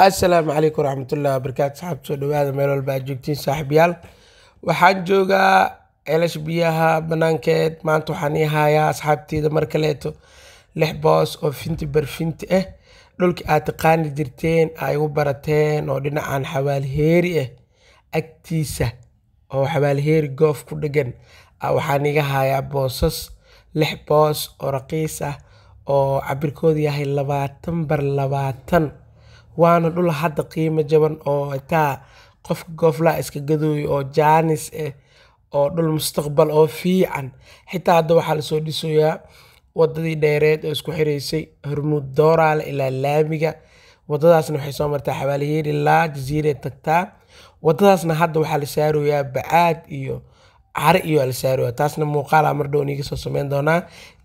asalaamu calaykum raxmatullahi wabarakaatu saxaabta soo dhawaada meel walba aad joogtiin saaxibyaal waxaan joogaa celash biyaha banaankeed maanta waxaan ii hayaa asxaabtiida mar kaleeto lix boos oo finti barfinti ah eh. dhulkii aad taqaani jirteen a igu barateen oo dhinacan xawaaliheeri ah eh. agtiisa oo xawaalheeri goof ku dhegan ah waxaan iga hayaa boosas lix boos oo raqiis ah oo cabirkoodu yahay labaatan bar labaatan waana dhul hadda qiimo jaban oo xitaa qofka gooflaha iska gadooyo oo jaanis eh oo dhul mustaqbal oo fiican xitaa hadda waxaa lasoo dhisooyaa waddadii dheereed oo isku xiraysay hormuud dooraale ilaa laamiga waddadaasna waxay soo martaa xabaalaheer ilaa jasiire tagtaa waddadaasna hadda waxaa la saarooyaa bacaad iyo cari iyo la saaroyaa taasna muuqaala mardhow niiga soo sameyn doonaa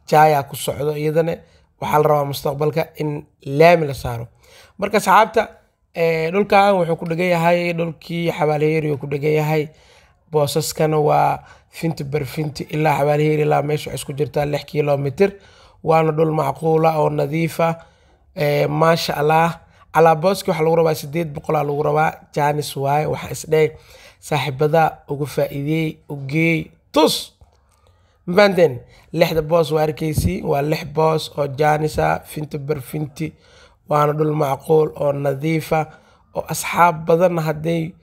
jaayaa ku socdo iyadana waxaa la rabaa mustaqbalka in laami la saaro marka saxaabta eh, dhulkan wuxuu ku dhegan yahay dhulkii xabaalaheeriuu ku dhegan yahay boosaskana waa finti barfinti ilaa xabaalaheeri ilaa meesha isku jirtaa lix kilomitr waana dhul macquula oo nadiifa eh, maasha allah calaa booski waxaa lagu rabaa sideed boqolaa lagu rabaa jaanis waaye waxaa isdheh saaxiibada ugu faa ugeey tus mafahanteen lixda boos waa arkeysi waa lix boos oo jaanisa finti bar finti waana dhul macquul oo nadiifa oo asxaab badan hadday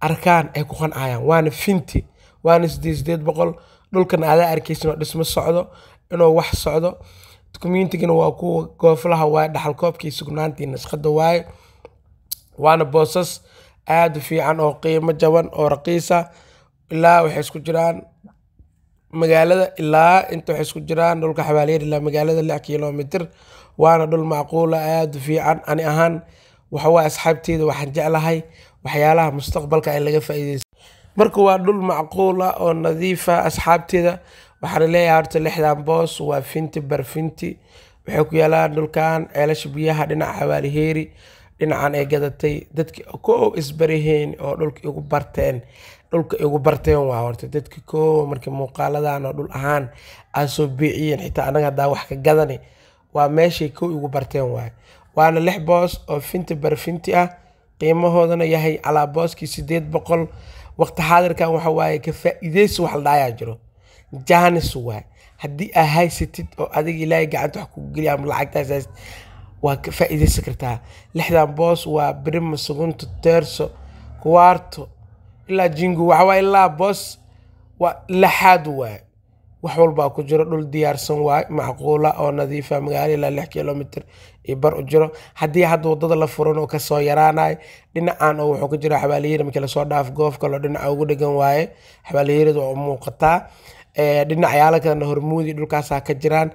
arkaan ay ku qancayaan waana finti waana sideed sideed boqol dhulkana adaa arkaysin oo dhismo socdo inuu wax socdo communitigana waa kuwa gooflaha waaye dhaxalkoobkii sugnaantii nashqada waaye waana boosas aada u fiican oo qiimo jaban oo raqiisa ilaa waxay isku jiraan magaalada ilaa inta waxay isku jiraan dhulka xabaaleer ilaa magaalada lix kilomitr waana dhul macquula aada u fiican ani ahaan waxawaa asxaabteeda waxaan jeclahay waxyaalaha mustaqbalka ay laga faaideysa marka waa dhul macquula oo nadiifa ah asxaabteeda waxaana leeyahay horta lixdan boos waa finti barfinti waxay ku yaalaan dhulkan ceelasha biyaha dhinaca xabaaliheeri dhinacan ay gadatay dadki koow isbaraheen oo dhulka igu barteen dhulka igu barteen waa horta dadki koow marka muuqaaladan oo dhul ahaan aa soo biiciyeen xitaa anaga haddaa wax ka gadani waa meeshay kow igu barteen waay waana lix boos oo finti barfinti ah qiimahoodana yahay calaa booskii sideed boqol waqti xaadirkan waxa waaye ka faa wax la dhaayaa jiro jaanis waay haddii aa haysatid oo adiga ilaahay gacanta wax kugu geliya ama lacagtaas haysatid waa ka faa'iidaysan kartaa lixdan boos waa brima sugunto terso kuwarto ilaa jingu waxawaa ilaa boos waa laxaad waay wax walbaa ku jiro dhul diyaarsan waay macquula oo nadiifa ah, magaalo ilaa lix kilomitr iyo bar u jiro haddii hadda waddada la furan oo kasoo yaraanay dhinacaan oo wuxuu ku jira xabaaliyar markii lasoo dhaaf goof kaloo dhinaca ugu dhegan waaye xabaaliyaradu waa u muuqataa Eh, dhinacayaala kalena hormuudi dhulkaasaa ka jiraan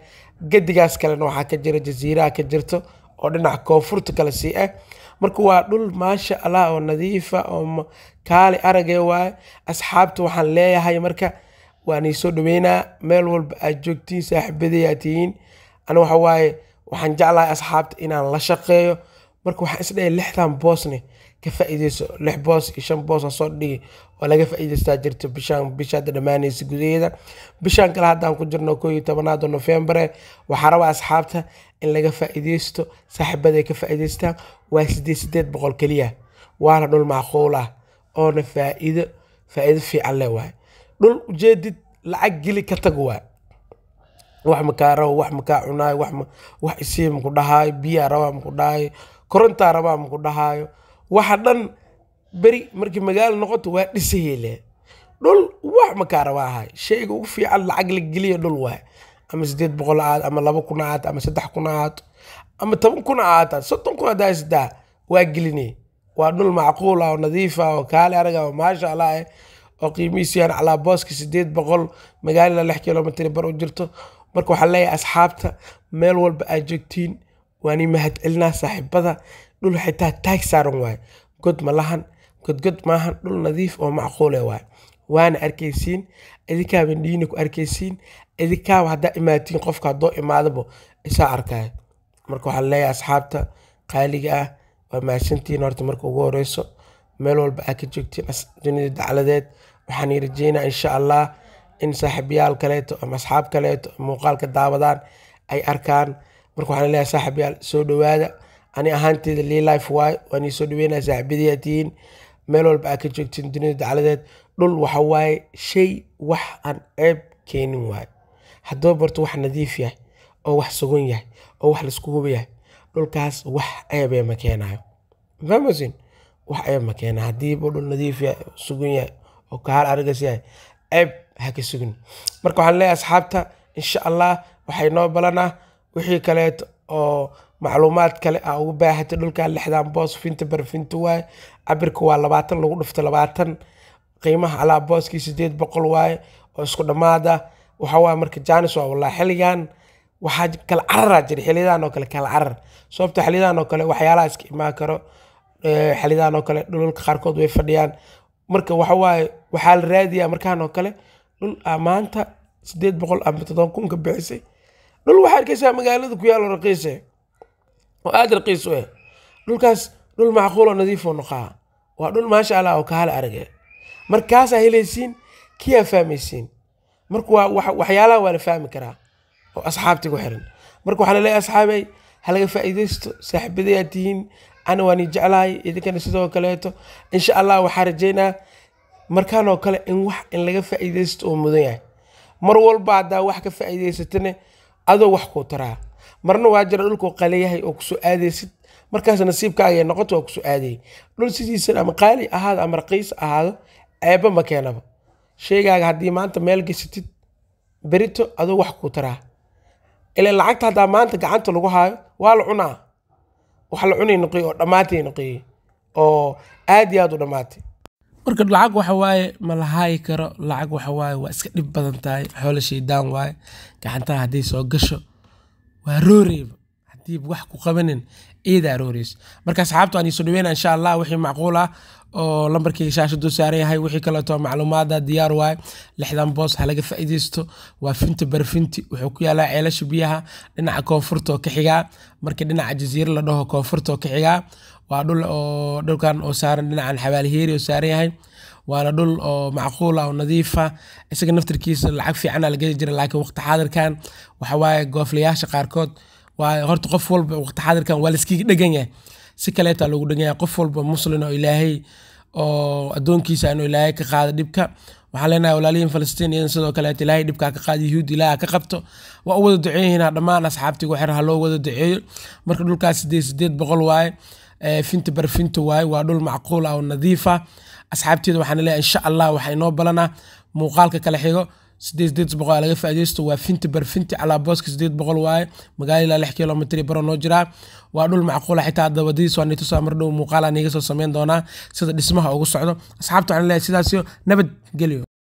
gedigaas kalena waxaa ka jira jasiiraha ka jirto oo dhinaca koonfurta kale sii ah marka waa dhul maasha allah oo nadiifa oo kaali arage waaye asxaabta waxaan leeyahay marka waan iisoo dhaweynaa meel walba aad joogtiin saaxiibaday aad tihiin ana waaye waxaan jeclahay asxaabta inaan la shaqeeyo marka waxaan isdhahay lixdan boosne ka faa'iideyso lix boos iyo shan boos soo dhigi oo laga faa'iideystaa jirta bishaan bisha hadda dhammaanaysa gudaheeda bishaan kale haddaan ku jirno koo iyo tobanaada nofembar waxaa rabaa asxaabta in laga faaiidaysto saaxiibaday ka faa'iideystaan waa sideed sideed boqol keliya waana dhul macquul ah oona faa'iido faa'iido fiican leh waay dhul ujeedid lacag geli ka tag waay wax makaa rabo wax makaa cunaayo wax isii maku dhahaayo biyaa rabaa maku dhahaayo korontaa rabaa maku dhahaayo waxa dhan beri markii magaalo noqoto waa dhisaheelaa dhul wax makaara waa shayga ugu fiican lacag la geliya dhul waay ama sideed boqol aad ama laba kun aad ama saddex kun aad ama toban kun aad soddon kun hadaa sidaa waa gelinay waa dhul macquul ah oo nadiif ah, oo kaale araga oo maasha allah eh oo qiimihiisu yaan calaa booska sideed boqol magaalada lix kilomitr bar u jirto marka waxaa leeyahay asxaabta meel walba aad joogtiin waanii mahad celinaa saaxiibada dhul xitaa taag saaran waay god malahan godgod maahan dhul nadiif oo macquule eh waaye waana arkaysiin idinkaaba dhiina ku arkaysiin idinkaaba haddaa imaatiin qofka haddoo imaadabo isaa arkaayo marka waxaa leeyahay asxaabta qaaliga ah waa mahadsantiin horta marka ugu horeyso meel walba aa ka joogtiin dunida dacladeed waxaan rajeynaa insha allah in saaxiibyaal kaleeto ama asxaab kaleeto muuqaalka daawadaan ay arkaan marka waxaan leeyahay saaxiibyaal soo dhowaada ani ahaanteyda liilife waay waan iisoo dhaweynaa saaxiibadeyaa meel walba aa ka joogtiin dunida dacladeed dhul waxa waaye shay wax aan ceeb keenin waayo haddaba barto wax nadiif yahay oo wax sugan yahay oo wax laisku huba yahay dhulkaas wax ceebee ma keenayo famasin wax ceeb ma keena hadiiba dhul nadiif yahay sugan yahay oo kahaal arigas yahay ceeb ha ka sugin marka waxaan leeyahay asxaabta insha allah waxay noo balanaa wixii kaleeto oo macluumaad kale aa uga baahata dhulkaa lixdan boos finta barfinta waaye cabirka waa labaatan lagu dhufto labaatan qiimaha alaa booskii sideed boqol waaye oo isku dhammaad ah waxawaa marka jaanis waa walaa xiligan waxaa kala cararaa jira xiliyadan oo kale kala carar sababta xiliyadan oo kale waxyaalaha iska imaan karo xiliyadan oo kale dhulalka qaarkood way fadhiyaan marka waxawaaye waxaa la raadiyaa markaan oo kale dhul maanta sideed boqol ama todoba kun bixisay dhul waxaa arkeysaa magaalada ku yaalo raqiise oo aad raqiis u ah dhulkaas dhul macquulo nadiifoo noqaa waa dhul maasha allah oo kahala arage markaasaa helaysiin kiyaa fahmaysiin marka waxyaalaha waa la fahmi karaa oo asxaabtii ku xiran marka waxaa laleeyahy asxaabay ha faa'iidaysto saaxiibaday aad tihiin ana waan jeclahay idinkana sidoo kaleeto insha allah waxaa rajaynaa markaan oo kale in wax in laga faa'iidaysto oo mudan yahay mar walba haddaa wax ka faa'iidaysatane adoo wax kuu taraa marna waa jira dhulkuu qaleyahay oo kusoo aadaysid markaas nasiibkaaga noqoto waa kusoo aadayay dhul sidiisan ama qaali ahaado ama raqiis ahaado eebba ma keenaba sheegaaga haddii maanta meel gesatid berito aduu wax kuu taraa ilan lacagta haddaa maanta gacanta lagu haayo waa la cunaa wax la cunay noqiyey oo dhammaatay noqiyey oo aad iyo aad u dhammaatay marka lacag waxa waaye ma la haayi karo lacag waxa waaye waa iska dhib badan tahay xoolo shaydaan waaye gacantaha hadday soo gasho waa rooreyba hadii wax ku qabanin iyadaa rooreyso marka asxaabtu aan iso dhaweyna insha allah wixii macquul ah oo lambarkeyga shaasha saaran yahay wixii kaleeto macluumaada ah, diyaar waay lixdan boos ha laga faa'iidaysto waa finti barfinti wuxuu ku yaalaa ceelasha biyaha dhinaca koonfurta oo ka xigaa marka dhinaca jasiiro la dhaho koonfurta oo ka xigaa waa dhul oo dhulkan oo saaran dhinacan xabaalheeri oo saaran yahay waana dhul oo macquula ah oo nadiifa ah. isaga naftirkiisa lacag fiicana lagali jira laakiin waqti xaadirkan waxawaaye gooflayaasha qaarkood waa horta qof walba waqti xaadirkan waa layskiga dhegan yahay si kaleeta lagu dhegan yahay qof walba muslin oo ilaahay oo addoonkiisa inuu ilaahay ka qaado dhibka waxaan leenahay walaalihiin falastiin sidoo kaleeta ilaahay dhibkaa ka qaada yahuud ilaaha ka qabto waa u wada duceeyihiina dhammaan asxaabtigu xer ha loo wada duceeyo marka dhulkaas sideed sideed boqol waaye Eh, finta barfinta waaye waa dhul macquul ah oo nadiifa ah. asxaabteeda waxaan leeyahay insha allah waxaa inoo balanaa muuqaalka kala xigo laga faa'idaysto waa finta barfinti calaa booska sideed boqol waaye magaalo ilaa lix kilomitr baro noo jiraa waa dhul macquula ah, xitaa hadda waa nitusaa mar dhow muuqaalaa niiga soo samayn doonaa sida dhismaha ugu socdo asxaabta waxaan leeyahay sidaasiyo nabad gelyo